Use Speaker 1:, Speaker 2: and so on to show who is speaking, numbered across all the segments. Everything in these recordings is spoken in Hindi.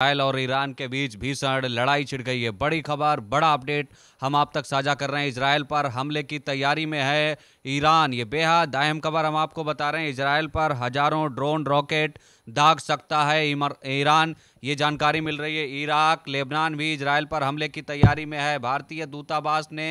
Speaker 1: इसराइल और ईरान के बीच भीषण लड़ाई छिड़ गई है बड़ी खबर बड़ा अपडेट हम आप तक साझा कर रहे हैं इसराइल पर हमले की तैयारी में है ईरान ये बेहद अहम खबर हम आपको बता रहे हैं इसराइल पर हजारों ड्रोन रॉकेट दाग सकता है ईरान ये जानकारी मिल रही है इराक लेबनान भी इसराइल पर हमले की तैयारी में है भारतीय दूतावास ने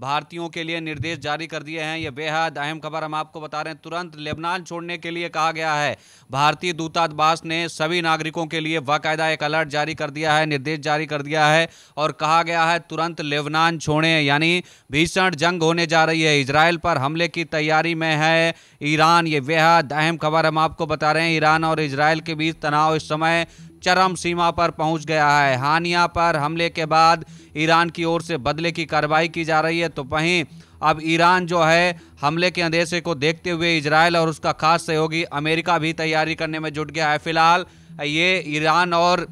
Speaker 1: भारतीयों के लिए निर्देश जारी कर दिए हैं ये बेहद अहम खबर हम आपको बता रहे हैं तुरंत लेबनान छोड़ने के लिए कहा गया है भारतीय दूतावास ने सभी नागरिकों के लिए बाकायदा एक अलर्ट जारी कर दिया है निर्देश जारी कर दिया है और कहा गया है तुरंत लेबनान छोड़ें यानी भीषण जंग होने जा रही है इसराइल पर हमले हमले की तैयारी में है ईरान ये बेहद अहम खबर हम आपको बता रहे हैं ईरान और इसराइल के बीच तनाव इस समय चरम सीमा पर पहुंच गया है हानिया पर हमले के बाद ईरान की ओर से बदले की कार्रवाई की जा रही है तो वहीं अब ईरान जो है हमले के अंदेशे को देखते हुए इसराइल और उसका खास सहयोगी अमेरिका भी तैयारी करने में जुट गया है फिलहाल ये ईरान और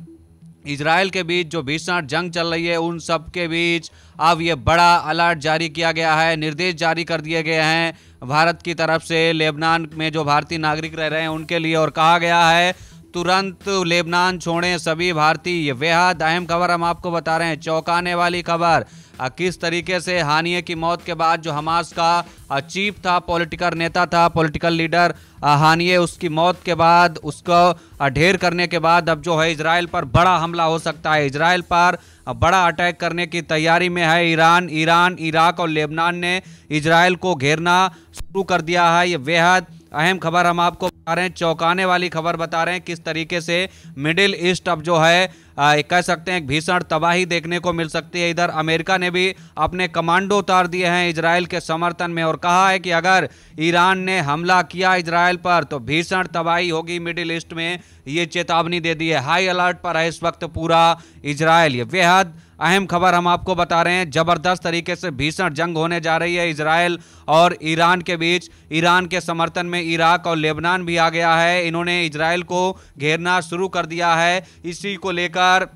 Speaker 1: इसराइल के बीच जो भीषण जंग चल रही है उन सब के बीच अब ये बड़ा अलर्ट जारी किया गया है निर्देश जारी कर दिए गए हैं भारत की तरफ से लेबनान में जो भारतीय नागरिक रह रहे हैं उनके लिए और कहा गया है तुरंत लेबनान छोड़ें सभी भारतीय बेहद अहम खबर हम आपको बता रहे हैं चौंकाने वाली खबर किस तरीके से हानिए की मौत के बाद जो हमास का चीफ था पॉलिटिकल नेता था पॉलिटिकल लीडर हानिये उसकी मौत के बाद उसको ढेर करने के बाद अब जो है इसराइल पर बड़ा हमला हो सकता है इसराइल पर बड़ा अटैक करने की तैयारी में है ईरान ईरान इराक और लेबनान ने इसराइल को घेरना शुरू कर दिया है ये बेहद अहम खबर हम आपको बता रहे हैं चौंकाने वाली खबर बता रहे हैं किस तरीके से मिडिल ईस्ट अब जो है कह सकते हैं भीषण तबाही देखने को मिल सकती है इधर अमेरिका ने भी अपने कमांडो उतार दिए हैं इसराइल के समर्थन में और कहा है कि अगर ईरान ने हमला किया इसराइल पर तो भीषण तबाही होगी मिडिल ईस्ट में ये चेतावनी दे दी है हाई अलर्ट पर है इस वक्त पूरा इसराइल ये बेहद अहम खबर हम आपको बता रहे हैं जबरदस्त तरीके से भीषण जंग होने जा रही है इसराइल और ईरान के बीच ईरान के समर्थन में इराक और लेबनान भी आ गया है इन्होंने इसराइल को घेरना शुरू कर दिया है इसी को लेकर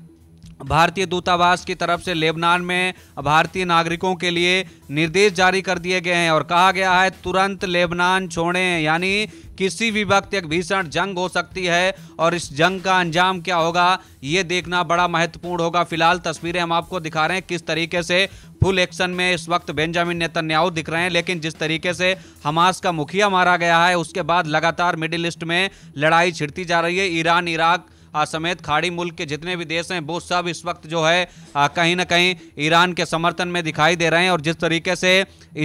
Speaker 1: भारतीय दूतावास की तरफ से लेबनान में भारतीय नागरिकों के लिए निर्देश जारी कर दिए गए हैं और कहा गया है तुरंत लेबनान छोड़ें यानी किसी भी वक्त एक भीषण जंग हो सकती है और इस जंग का अंजाम क्या होगा ये देखना बड़ा महत्वपूर्ण होगा फिलहाल तस्वीरें हम आपको दिखा रहे हैं किस तरीके से फुल एक्शन में इस वक्त बेंजामिन नेतन्याहू दिख रहे हैं लेकिन जिस तरीके से हमास का मुखिया मारा गया है उसके बाद लगातार मिडिल ईस्ट में लड़ाई छिड़ती जा रही है ईरान इराक समेत खाड़ी मुल्क के जितने भी देश हैं वो सब इस वक्त जो है कहीं ना कहीं ईरान के समर्थन में दिखाई दे रहे हैं और जिस तरीके से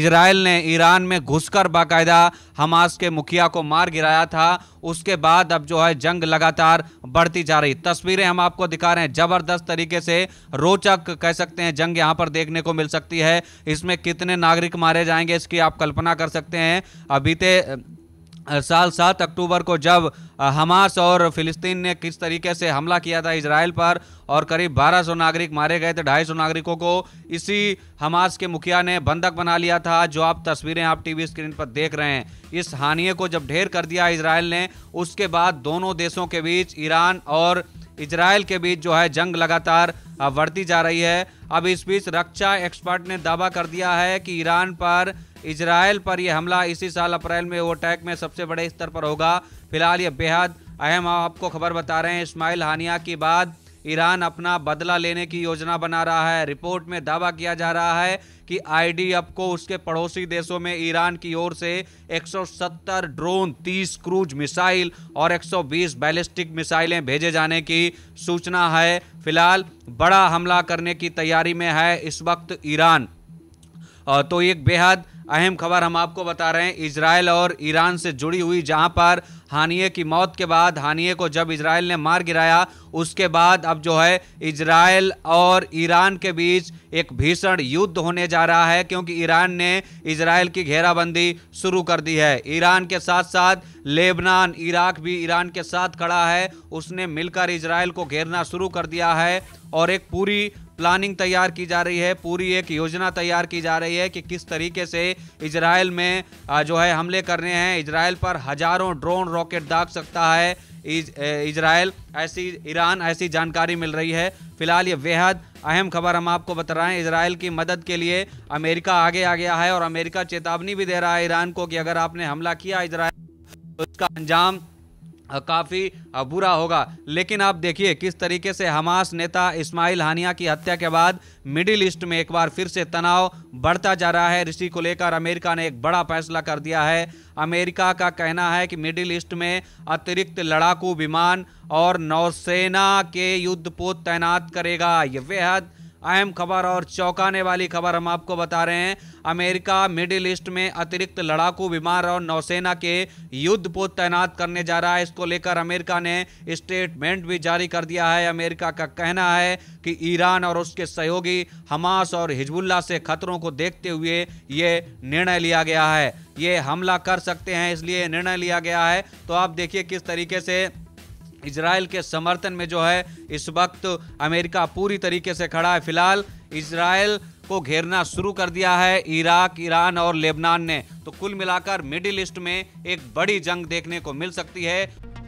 Speaker 1: इसराइल ने ईरान में घुसकर बाकायदा हमास के मुखिया को मार गिराया था उसके बाद अब जो है जंग लगातार बढ़ती जा रही तस्वीरें हम आपको दिखा रहे हैं जबरदस्त तरीके से रोचक कह सकते हैं जंग यहाँ पर देखने को मिल सकती है इसमें कितने नागरिक मारे जाएंगे इसकी आप कल्पना कर सकते हैं बीते साल सात अक्टूबर को जब हमास और फिलिस्तीन ने किस तरीके से हमला किया था इसराइल पर और करीब 1200 नागरिक मारे गए थे सौ नागरिकों को इसी हमास के मुखिया ने बंधक बना लिया था जो आप तस्वीरें आप टीवी स्क्रीन पर देख रहे हैं इस हानिये को जब ढेर कर दिया इसराइल ने उसके बाद दोनों देशों के बीच ईरान और इसराइल के बीच जो है जंग लगातार बढ़ती जा रही है अब इस बीच रक्षा एक्सपर्ट ने दावा कर दिया है कि ईरान पर इसराइल पर यह हमला इसी साल अप्रैल में अटैक में सबसे बड़े स्तर पर होगा फिलहाल ये बेहद अहम आपको खबर बता रहे हैं इस्माइल हानिया के बाद ईरान अपना बदला लेने की योजना बना रहा है रिपोर्ट में दावा किया जा रहा है कि आईडीएफ को उसके पड़ोसी देशों में ईरान की ओर से 170 ड्रोन 30 क्रूज मिसाइल और 120 बैलिस्टिक मिसाइलें भेजे जाने की सूचना है फिलहाल बड़ा हमला करने की तैयारी में है इस वक्त ईरान तो एक बेहद अहम खबर हम आपको बता रहे हैं इसराइल और ईरान से जुड़ी हुई जहां पर हानिये की मौत के बाद हानिये को जब इसराइल ने मार गिराया उसके बाद अब जो है इसराइल और ईरान के बीच एक भीषण युद्ध होने जा रहा है क्योंकि ईरान ने इसराइल की घेराबंदी शुरू कर दी है ईरान के साथ साथ लेबनान इराक भी ईरान के साथ खड़ा है उसने मिलकर इसराइल को घेरना शुरू कर दिया है और एक पूरी प्लानिंग तैयार की जा रही है पूरी एक योजना तैयार की जा रही है कि किस तरीके से इसराइल में जो है हमले करने हैं इसराइल पर हजारों ड्रोन रॉकेट दाग सकता है इसराइल ऐसी ईरान ऐसी जानकारी मिल रही है फिलहाल ये बेहद अहम खबर हम आपको बता रहे हैं इसराइल की मदद के लिए अमेरिका आगे आ गया है और अमेरिका चेतावनी भी दे रहा है ईरान को कि अगर आपने हमला किया इसराइल तो उसका अंजाम काफ़ी बुरा होगा लेकिन आप देखिए किस तरीके से हमास नेता इस्माइल हानिया की हत्या के बाद मिडिल ईस्ट में एक बार फिर से तनाव बढ़ता जा रहा है इसी को लेकर अमेरिका ने एक बड़ा फैसला कर दिया है अमेरिका का कहना है कि मिडिल ईस्ट में अतिरिक्त लड़ाकू विमान और नौसेना के युद्धपोत तैनात करेगा ये बेहद अहम खबर और चौंकाने वाली खबर हम आपको बता रहे हैं अमेरिका मिडिल ईस्ट में अतिरिक्त लड़ाकू विमान और नौसेना के युद्ध को तैनात करने जा रहा है इसको लेकर अमेरिका ने स्टेटमेंट भी जारी कर दिया है अमेरिका का कहना है कि ईरान और उसके सहयोगी हमास और हिजबुल्ला से खतरों को देखते हुए ये निर्णय लिया गया है ये हमला कर सकते हैं इसलिए निर्णय लिया गया है तो आप देखिए किस तरीके से इसराइल के समर्थन में जो है इस वक्त अमेरिका पूरी तरीके से खड़ा है फिलहाल इसराइल को घेरना शुरू कर दिया है इराक ईरान और लेबनान ने तो कुल मिलाकर मिडिल ईस्ट में एक बड़ी जंग देखने को मिल सकती है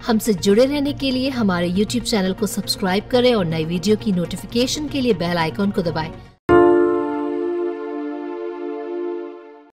Speaker 1: हमसे जुड़े रहने के लिए हमारे YouTube चैनल को सब्सक्राइब करें और नई वीडियो की नोटिफिकेशन के लिए बेल आइकॉन को दबाएं।